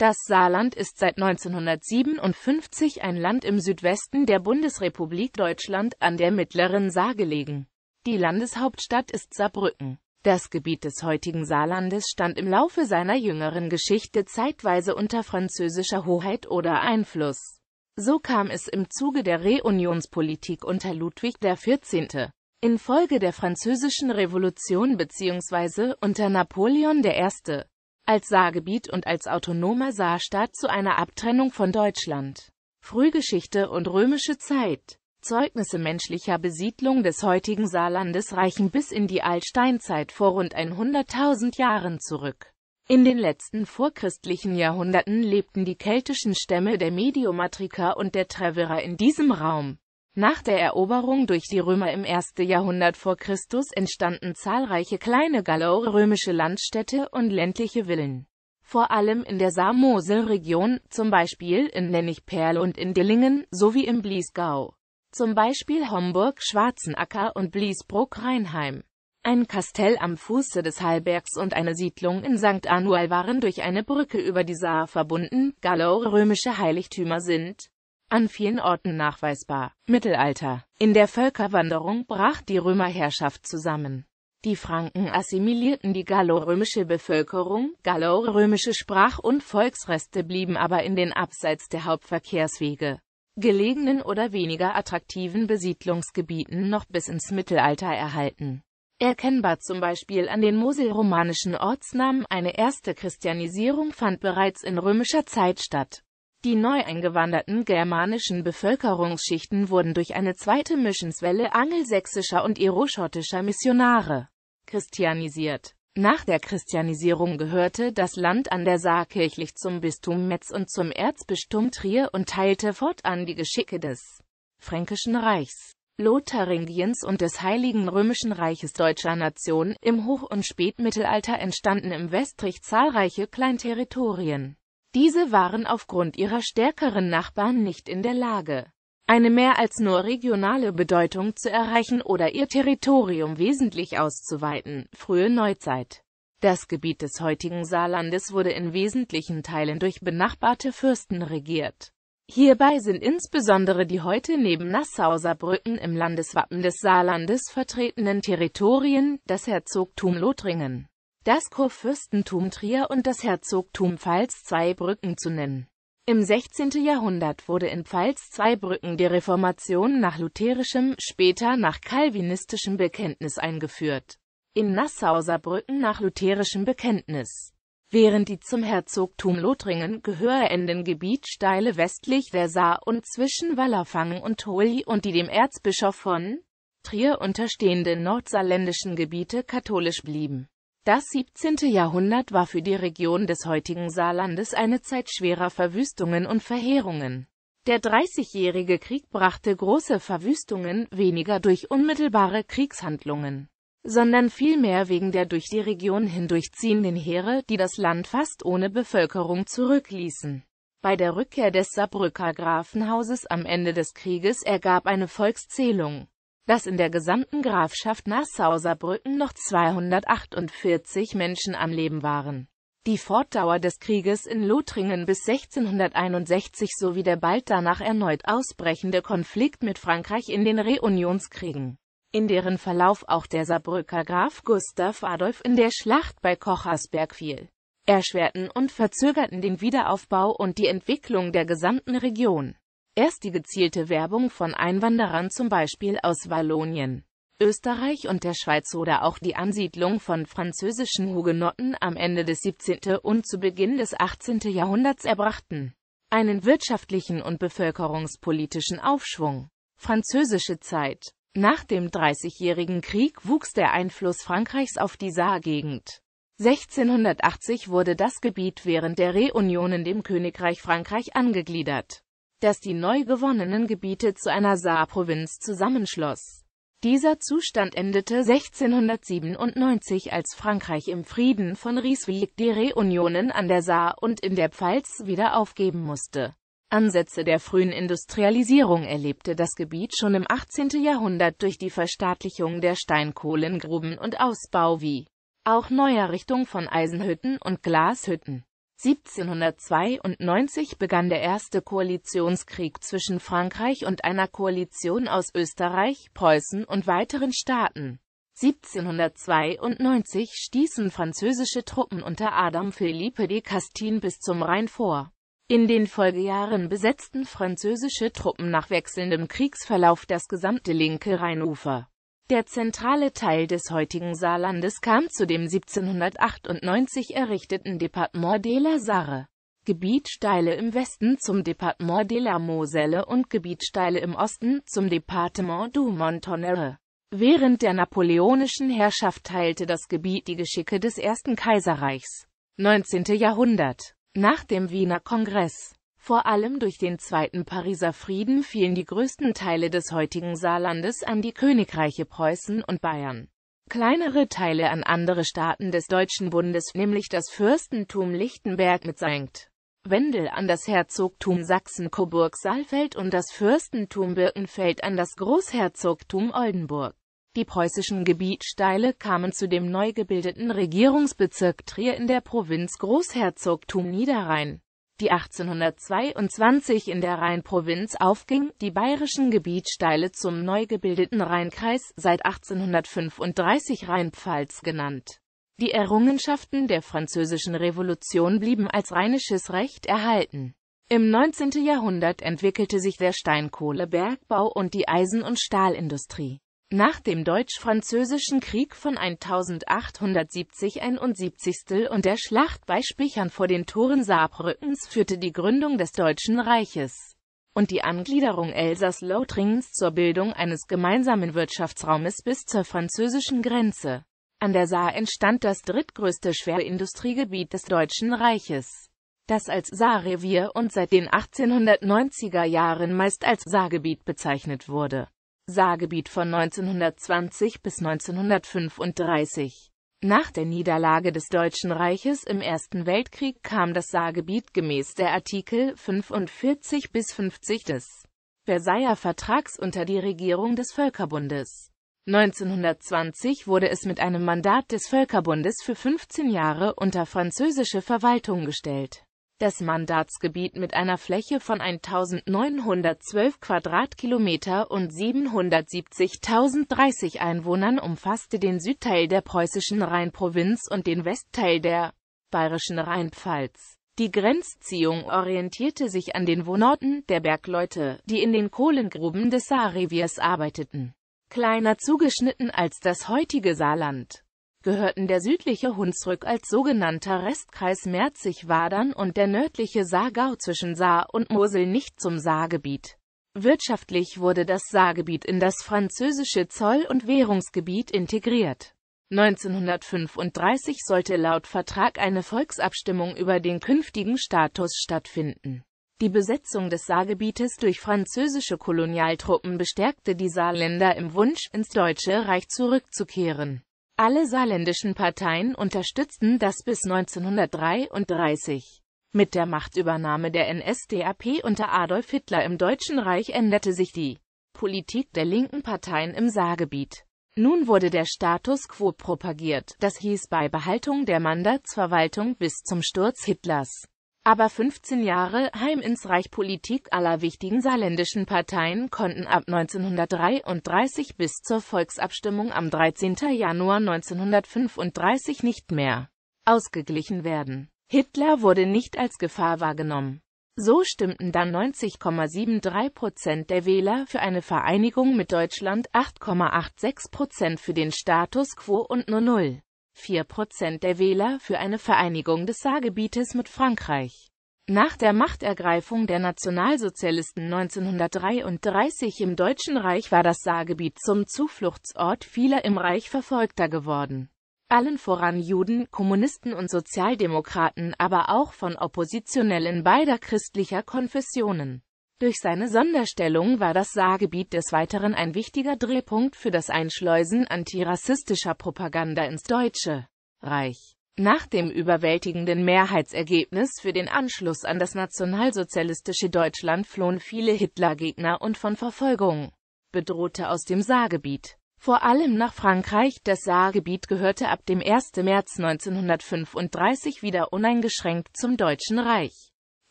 Das Saarland ist seit 1957 ein Land im Südwesten der Bundesrepublik Deutschland an der mittleren Saar gelegen. Die Landeshauptstadt ist Saarbrücken. Das Gebiet des heutigen Saarlandes stand im Laufe seiner jüngeren Geschichte zeitweise unter französischer Hoheit oder Einfluss. So kam es im Zuge der Reunionspolitik unter Ludwig XIV. Infolge der Französischen Revolution bzw. unter Napoleon I als Saargebiet und als autonomer Saarstaat zu einer Abtrennung von Deutschland. Frühgeschichte und römische Zeit Zeugnisse menschlicher Besiedlung des heutigen Saarlandes reichen bis in die Altsteinzeit vor rund 100.000 Jahren zurück. In den letzten vorchristlichen Jahrhunderten lebten die keltischen Stämme der Mediomatriker und der Treverer in diesem Raum. Nach der Eroberung durch die Römer im 1. Jahrhundert vor Christus entstanden zahlreiche kleine gallo-römische Landstädte und ländliche Villen. Vor allem in der Saarmosel-Region, zum Beispiel in Lennigperl und in Dillingen, sowie im Bliesgau. Zum Beispiel Homburg-Schwarzenacker und Bliesbruck-Rheinheim. Ein Kastell am Fuße des Hallbergs und eine Siedlung in St. Anual waren durch eine Brücke über die Saar verbunden. Gallo-römische Heiligtümer sind an vielen Orten nachweisbar. Mittelalter In der Völkerwanderung brach die Römerherrschaft zusammen. Die Franken assimilierten die gallorömische Bevölkerung, gallorömische Sprach- und Volksreste blieben aber in den abseits der Hauptverkehrswege gelegenen oder weniger attraktiven Besiedlungsgebieten noch bis ins Mittelalter erhalten. Erkennbar zum Beispiel an den moselromanischen Ortsnamen eine erste Christianisierung fand bereits in römischer Zeit statt die neu eingewanderten germanischen Bevölkerungsschichten wurden durch eine zweite Missionswelle angelsächsischer und iroschottischer Missionare christianisiert. Nach der Christianisierung gehörte das Land an der Saar kirchlich zum Bistum Metz und zum Erzbistum Trier und teilte fortan die Geschicke des Fränkischen Reichs, Lotharingiens und des Heiligen Römischen Reiches deutscher Nation. Im Hoch- und Spätmittelalter entstanden im Westrich zahlreiche Kleinterritorien. Diese waren aufgrund ihrer stärkeren Nachbarn nicht in der Lage, eine mehr als nur regionale Bedeutung zu erreichen oder ihr Territorium wesentlich auszuweiten. Frühe Neuzeit Das Gebiet des heutigen Saarlandes wurde in wesentlichen Teilen durch benachbarte Fürsten regiert. Hierbei sind insbesondere die heute neben Nassau-Saarbrücken im Landeswappen des Saarlandes vertretenen Territorien, das Herzogtum Lothringen das Kurfürstentum Trier und das Herzogtum Pfalz Zweibrücken zu nennen. Im 16. Jahrhundert wurde in Pfalz-Zweibrücken die Reformation nach lutherischem, später nach calvinistischem Bekenntnis eingeführt. In Nassau-Saarbrücken nach lutherischem Bekenntnis. Während die zum Herzogtum Lothringen gehörenden Gebiet Steile westlich der Saar und zwischen Wallerfangen und Toli und die dem Erzbischof von Trier unterstehenden nordsaarländischen Gebiete katholisch blieben. Das 17. Jahrhundert war für die Region des heutigen Saarlandes eine Zeit schwerer Verwüstungen und Verheerungen. Der Dreißigjährige Krieg brachte große Verwüstungen, weniger durch unmittelbare Kriegshandlungen, sondern vielmehr wegen der durch die Region hindurchziehenden Heere, die das Land fast ohne Bevölkerung zurückließen. Bei der Rückkehr des Saarbrücker Grafenhauses am Ende des Krieges ergab eine Volkszählung dass in der gesamten Grafschaft Nassau-Saarbrücken noch 248 Menschen am Leben waren. Die Fortdauer des Krieges in Lothringen bis 1661 sowie der bald danach erneut ausbrechende Konflikt mit Frankreich in den Reunionskriegen, in deren Verlauf auch der Saarbrücker Graf Gustav Adolf in der Schlacht bei Kochersberg fiel, erschwerten und verzögerten den Wiederaufbau und die Entwicklung der gesamten Region. Erst die gezielte Werbung von Einwanderern zum Beispiel aus Wallonien, Österreich und der Schweiz oder auch die Ansiedlung von französischen Hugenotten am Ende des 17. und zu Beginn des 18. Jahrhunderts erbrachten einen wirtschaftlichen und bevölkerungspolitischen Aufschwung. Französische Zeit Nach dem Dreißigjährigen Krieg wuchs der Einfluss Frankreichs auf die Saargegend. 1680 wurde das Gebiet während der Reunionen dem Königreich Frankreich angegliedert das die neu gewonnenen Gebiete zu einer Saarprovinz zusammenschloss. Dieser Zustand endete 1697, als Frankreich im Frieden von Ryswick die Reunionen an der Saar und in der Pfalz wieder aufgeben musste. Ansätze der frühen Industrialisierung erlebte das Gebiet schon im 18. Jahrhundert durch die Verstaatlichung der Steinkohlengruben und Ausbau wie auch Neuerrichtung von Eisenhütten und Glashütten. 1792 begann der erste Koalitionskrieg zwischen Frankreich und einer Koalition aus Österreich, Preußen und weiteren Staaten. 1792 stießen französische Truppen unter Adam Philippe de Castin bis zum Rhein vor. In den Folgejahren besetzten französische Truppen nach wechselndem Kriegsverlauf das gesamte linke Rheinufer. Der zentrale Teil des heutigen Saarlandes kam zu dem 1798 errichteten Departement de la Sarre. Gebietsteile im Westen zum Departement de la Moselle und Gebietsteile im Osten zum Departement du Montonnerre. Während der napoleonischen Herrschaft teilte das Gebiet die Geschicke des Ersten Kaiserreichs. 19. Jahrhundert. Nach dem Wiener Kongress vor allem durch den Zweiten Pariser Frieden fielen die größten Teile des heutigen Saarlandes an die Königreiche Preußen und Bayern. Kleinere Teile an andere Staaten des Deutschen Bundes, nämlich das Fürstentum Lichtenberg mit St. Wendel an das Herzogtum Sachsen-Coburg-Saalfeld und das Fürstentum Birkenfeld an das Großherzogtum Oldenburg. Die preußischen Gebietsteile kamen zu dem neu gebildeten Regierungsbezirk Trier in der Provinz Großherzogtum Niederrhein die 1822 in der Rheinprovinz aufging, die bayerischen Gebietsteile zum neu gebildeten Rheinkreis, seit 1835 Rheinpfalz genannt. Die Errungenschaften der französischen Revolution blieben als rheinisches Recht erhalten. Im 19. Jahrhundert entwickelte sich der Steinkohlebergbau und die Eisen- und Stahlindustrie. Nach dem Deutsch-Französischen Krieg von 1870-71 und der Schlacht bei Spichern vor den Toren Saarbrückens führte die Gründung des Deutschen Reiches und die Angliederung Elsass-Lothringens zur Bildung eines gemeinsamen Wirtschaftsraumes bis zur französischen Grenze. An der Saar entstand das drittgrößte Schwerindustriegebiet des Deutschen Reiches, das als Saarrevier und seit den 1890er Jahren meist als Saargebiet bezeichnet wurde Saargebiet von 1920 bis 1935. Nach der Niederlage des Deutschen Reiches im Ersten Weltkrieg kam das Saargebiet gemäß der Artikel 45 bis 50 des Versailler Vertrags unter die Regierung des Völkerbundes. 1920 wurde es mit einem Mandat des Völkerbundes für 15 Jahre unter französische Verwaltung gestellt das Mandatsgebiet mit einer Fläche von 1912 Quadratkilometer und 770.030 Einwohnern umfasste den Südteil der preußischen Rheinprovinz und den Westteil der bayerischen Rheinpfalz. Die Grenzziehung orientierte sich an den Wohnorten der Bergleute, die in den Kohlengruben des Saarreviers arbeiteten. Kleiner zugeschnitten als das heutige Saarland gehörten der südliche Hunsrück als sogenannter Restkreis Merzig-Wadern und der nördliche Saargau zwischen Saar und Mosel nicht zum Saargebiet. Wirtschaftlich wurde das Saargebiet in das französische Zoll- und Währungsgebiet integriert. 1935 sollte laut Vertrag eine Volksabstimmung über den künftigen Status stattfinden. Die Besetzung des Saargebietes durch französische Kolonialtruppen bestärkte die Saarländer im Wunsch, ins Deutsche Reich zurückzukehren. Alle saarländischen Parteien unterstützten das bis 1933. Mit der Machtübernahme der NSDAP unter Adolf Hitler im Deutschen Reich änderte sich die Politik der linken Parteien im Saargebiet. Nun wurde der Status quo propagiert, das hieß bei Behaltung der Mandatsverwaltung bis zum Sturz Hitlers aber 15 Jahre heim ins Reich Politik aller wichtigen saarländischen Parteien konnten ab 1933 bis zur Volksabstimmung am 13. Januar 1935 nicht mehr ausgeglichen werden. Hitler wurde nicht als Gefahr wahrgenommen. So stimmten dann 90,73 Prozent der Wähler für eine Vereinigung mit Deutschland, 8,86 Prozent für den Status quo und nur 0. 4% der Wähler für eine Vereinigung des Saargebietes mit Frankreich. Nach der Machtergreifung der Nationalsozialisten 1933 im Deutschen Reich war das Saargebiet zum Zufluchtsort vieler im Reich Verfolgter geworden. Allen voran Juden, Kommunisten und Sozialdemokraten, aber auch von Oppositionellen beider christlicher Konfessionen. Durch seine Sonderstellung war das Saargebiet des Weiteren ein wichtiger Drehpunkt für das Einschleusen antirassistischer Propaganda ins Deutsche Reich. Nach dem überwältigenden Mehrheitsergebnis für den Anschluss an das nationalsozialistische Deutschland flohen viele Hitlergegner und von Verfolgung bedrohte aus dem Saargebiet. Vor allem nach Frankreich, das Saargebiet gehörte ab dem 1. März 1935 wieder uneingeschränkt zum Deutschen Reich.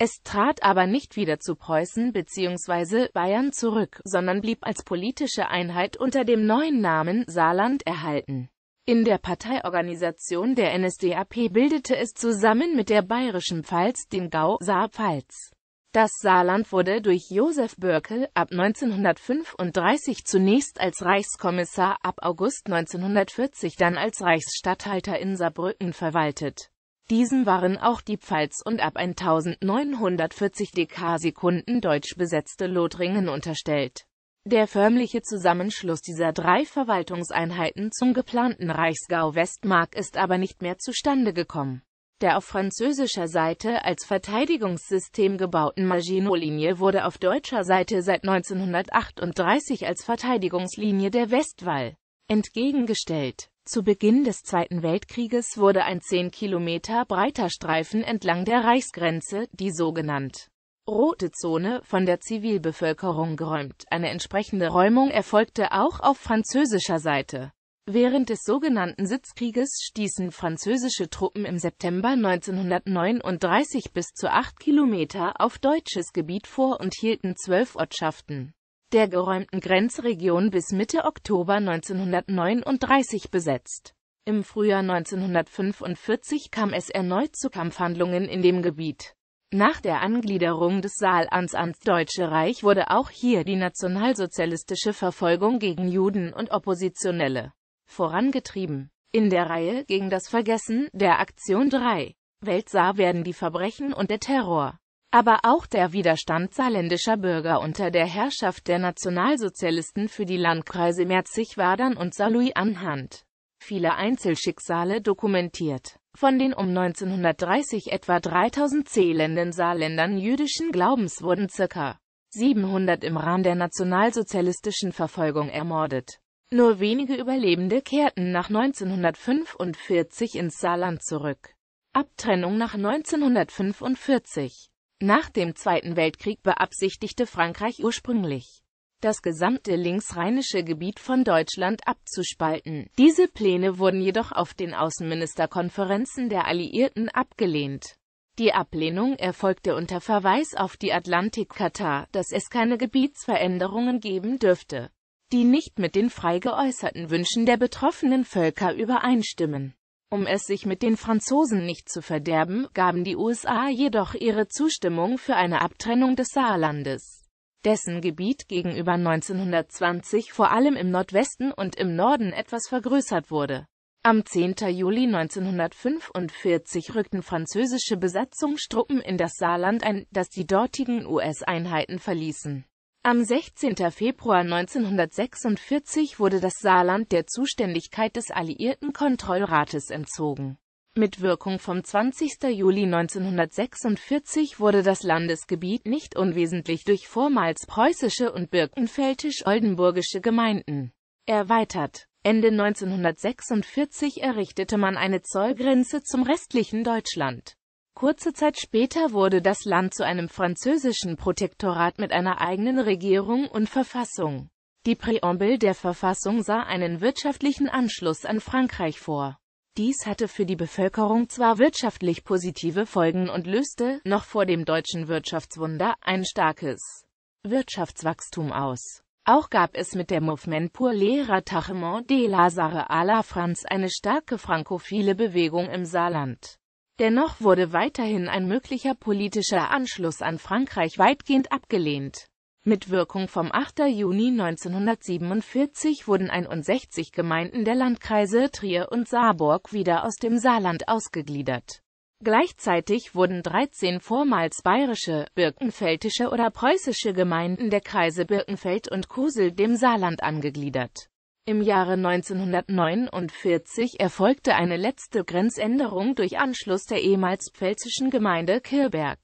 Es trat aber nicht wieder zu Preußen bzw. Bayern zurück, sondern blieb als politische Einheit unter dem neuen Namen Saarland erhalten. In der Parteiorganisation der NSDAP bildete es zusammen mit der bayerischen Pfalz den Gau Saarpfalz. Das Saarland wurde durch Josef Börkel ab 1935 zunächst als Reichskommissar, ab August 1940 dann als Reichsstatthalter in Saarbrücken verwaltet. Diesen waren auch die Pfalz und ab 1940 Dk-Sekunden deutsch besetzte Lothringen unterstellt. Der förmliche Zusammenschluss dieser drei Verwaltungseinheiten zum geplanten Reichsgau Westmark ist aber nicht mehr zustande gekommen. Der auf französischer Seite als Verteidigungssystem gebauten Maginot-Linie wurde auf deutscher Seite seit 1938 als Verteidigungslinie der Westwall entgegengestellt zu Beginn des Zweiten Weltkrieges wurde ein 10 Kilometer breiter Streifen entlang der Reichsgrenze, die sogenannt Rote Zone, von der Zivilbevölkerung geräumt. Eine entsprechende Räumung erfolgte auch auf französischer Seite. Während des sogenannten Sitzkrieges stießen französische Truppen im September 1939 bis zu acht Kilometer auf deutsches Gebiet vor und hielten zwölf Ortschaften der geräumten Grenzregion bis Mitte Oktober 1939 besetzt. Im Frühjahr 1945 kam es erneut zu Kampfhandlungen in dem Gebiet. Nach der Angliederung des Saalans ans Deutsche Reich wurde auch hier die nationalsozialistische Verfolgung gegen Juden und Oppositionelle vorangetrieben. In der Reihe gegen das Vergessen der Aktion 3 Weltsaar werden die Verbrechen und der Terror aber auch der Widerstand saarländischer Bürger unter der Herrschaft der Nationalsozialisten für die Landkreise Merzig-Wadern und Saarlouis anhand Viele Einzelschicksale dokumentiert. Von den um 1930 etwa 3000 zählenden Saarländern jüdischen Glaubens wurden ca. 700 im Rahmen der nationalsozialistischen Verfolgung ermordet. Nur wenige Überlebende kehrten nach 1945 ins Saarland zurück. Abtrennung nach 1945 nach dem Zweiten Weltkrieg beabsichtigte Frankreich ursprünglich, das gesamte linksrheinische Gebiet von Deutschland abzuspalten. Diese Pläne wurden jedoch auf den Außenministerkonferenzen der Alliierten abgelehnt. Die Ablehnung erfolgte unter Verweis auf die Atlantikcharta, dass es keine Gebietsveränderungen geben dürfte, die nicht mit den frei geäußerten Wünschen der betroffenen Völker übereinstimmen. Um es sich mit den Franzosen nicht zu verderben, gaben die USA jedoch ihre Zustimmung für eine Abtrennung des Saarlandes. Dessen Gebiet gegenüber 1920 vor allem im Nordwesten und im Norden etwas vergrößert wurde. Am 10. Juli 1945 rückten französische Besatzungstruppen in das Saarland ein, das die dortigen US-Einheiten verließen. Am 16. Februar 1946 wurde das Saarland der Zuständigkeit des Alliierten Kontrollrates entzogen. Mit Wirkung vom 20. Juli 1946 wurde das Landesgebiet nicht unwesentlich durch vormals preußische und birkenfältisch oldenburgische Gemeinden erweitert. Ende 1946 errichtete man eine Zollgrenze zum restlichen Deutschland. Kurze Zeit später wurde das Land zu einem französischen Protektorat mit einer eigenen Regierung und Verfassung. Die Präambel der Verfassung sah einen wirtschaftlichen Anschluss an Frankreich vor. Dies hatte für die Bevölkerung zwar wirtschaftlich positive Folgen und löste, noch vor dem deutschen Wirtschaftswunder, ein starkes Wirtschaftswachstum aus. Auch gab es mit der Mouvement pour les Rattachements de Lazare à la France eine starke frankophile Bewegung im Saarland. Dennoch wurde weiterhin ein möglicher politischer Anschluss an Frankreich weitgehend abgelehnt. Mit Wirkung vom 8. Juni 1947 wurden 61 Gemeinden der Landkreise Trier und Saarburg wieder aus dem Saarland ausgegliedert. Gleichzeitig wurden 13 vormals bayerische, birkenfeldische oder preußische Gemeinden der Kreise Birkenfeld und Kusel dem Saarland angegliedert im Jahre 1949 erfolgte eine letzte Grenzänderung durch Anschluss der ehemals pfälzischen Gemeinde Kirberg.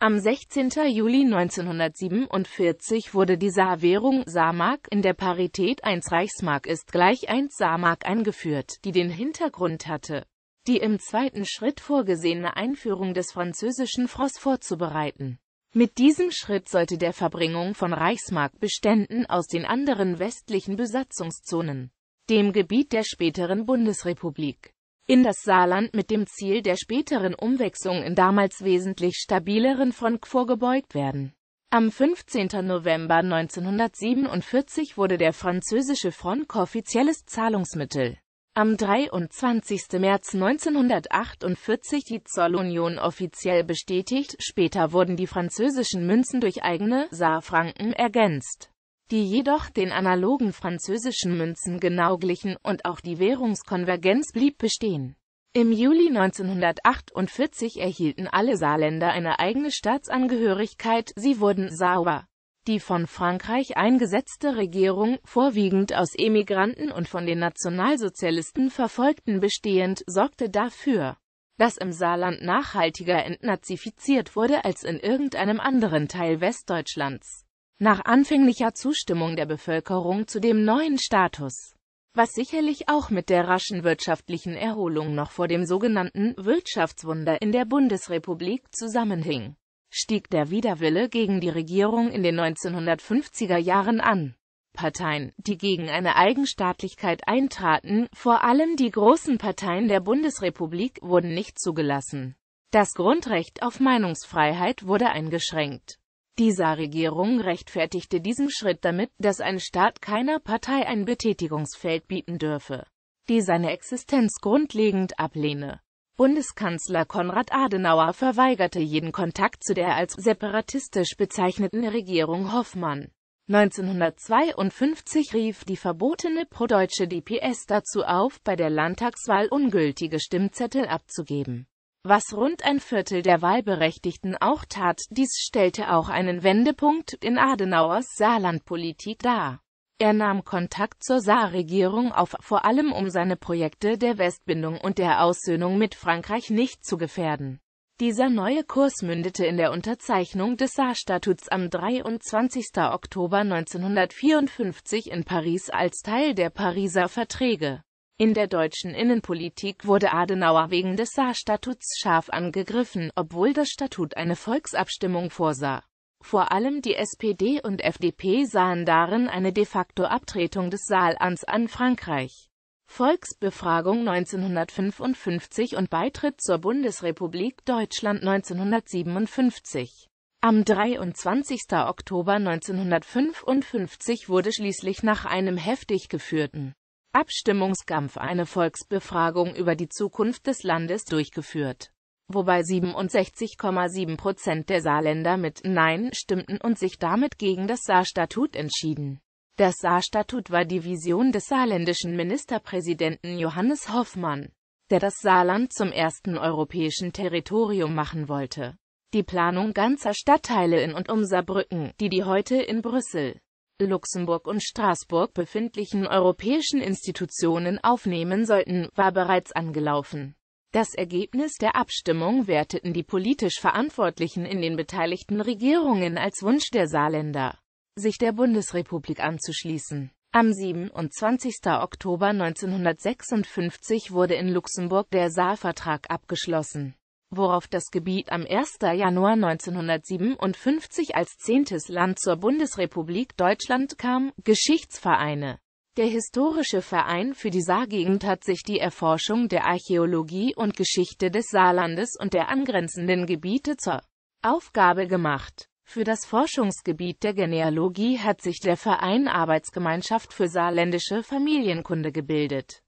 Am 16. Juli 1947 wurde die Saarwährung Saarmark in der Parität 1 Reichsmark ist gleich 1 Saarmark eingeführt, die den Hintergrund hatte, die im zweiten Schritt vorgesehene Einführung des französischen Francs vorzubereiten. Mit diesem Schritt sollte der Verbringung von Reichsmarkbeständen aus den anderen westlichen Besatzungszonen, dem Gebiet der späteren Bundesrepublik, in das Saarland mit dem Ziel der späteren Umwechslung in damals wesentlich stabileren Front vorgebeugt werden. Am 15. November 1947 wurde der französische Franc offizielles Zahlungsmittel. Am 23. März 1948 die Zollunion offiziell bestätigt, später wurden die französischen Münzen durch eigene Saarfranken ergänzt, die jedoch den analogen französischen Münzen genau glichen, und auch die Währungskonvergenz blieb bestehen. Im Juli 1948 erhielten alle Saarländer eine eigene Staatsangehörigkeit, sie wurden Sauer. Die von Frankreich eingesetzte Regierung, vorwiegend aus Emigranten und von den Nationalsozialisten Verfolgten bestehend, sorgte dafür, dass im Saarland nachhaltiger entnazifiziert wurde als in irgendeinem anderen Teil Westdeutschlands. Nach anfänglicher Zustimmung der Bevölkerung zu dem neuen Status, was sicherlich auch mit der raschen wirtschaftlichen Erholung noch vor dem sogenannten Wirtschaftswunder in der Bundesrepublik zusammenhing stieg der Widerwille gegen die Regierung in den 1950er Jahren an. Parteien, die gegen eine Eigenstaatlichkeit eintraten, vor allem die großen Parteien der Bundesrepublik, wurden nicht zugelassen. Das Grundrecht auf Meinungsfreiheit wurde eingeschränkt. Dieser Regierung rechtfertigte diesen Schritt damit, dass ein Staat keiner Partei ein Betätigungsfeld bieten dürfe, die seine Existenz grundlegend ablehne. Bundeskanzler Konrad Adenauer verweigerte jeden Kontakt zu der als separatistisch bezeichneten Regierung Hoffmann. 1952 rief die verbotene prodeutsche DPS dazu auf, bei der Landtagswahl ungültige Stimmzettel abzugeben. Was rund ein Viertel der Wahlberechtigten auch tat, dies stellte auch einen Wendepunkt in Adenauers Saarlandpolitik dar. Er nahm Kontakt zur Saarregierung auf, vor allem um seine Projekte der Westbindung und der Aussöhnung mit Frankreich nicht zu gefährden. Dieser neue Kurs mündete in der Unterzeichnung des Saarstatuts am 23. Oktober 1954 in Paris als Teil der Pariser Verträge. In der deutschen Innenpolitik wurde Adenauer wegen des Saarstatuts scharf angegriffen, obwohl das Statut eine Volksabstimmung vorsah vor allem die SPD und FDP sahen darin eine de facto Abtretung des Saalans an Frankreich. Volksbefragung 1955 und Beitritt zur Bundesrepublik Deutschland 1957 am 23. Oktober 1955 wurde schließlich nach einem heftig geführten Abstimmungskampf eine Volksbefragung über die Zukunft des Landes durchgeführt wobei 67,7 Prozent der Saarländer mit Nein stimmten und sich damit gegen das Saarstatut entschieden. Das Saarstatut war die Vision des saarländischen Ministerpräsidenten Johannes Hoffmann, der das Saarland zum ersten europäischen Territorium machen wollte. Die Planung ganzer Stadtteile in und um Saarbrücken, die die heute in Brüssel, Luxemburg und Straßburg befindlichen europäischen Institutionen aufnehmen sollten, war bereits angelaufen. Das Ergebnis der Abstimmung werteten die politisch Verantwortlichen in den beteiligten Regierungen als Wunsch der Saarländer, sich der Bundesrepublik anzuschließen. Am 27. Oktober 1956 wurde in Luxemburg der Saarvertrag abgeschlossen, worauf das Gebiet am 1. Januar 1957 als zehntes Land zur Bundesrepublik Deutschland kam. Geschichtsvereine der historische Verein für die Saargegend hat sich die Erforschung der Archäologie und Geschichte des Saarlandes und der angrenzenden Gebiete zur Aufgabe gemacht. Für das Forschungsgebiet der Genealogie hat sich der Verein Arbeitsgemeinschaft für saarländische Familienkunde gebildet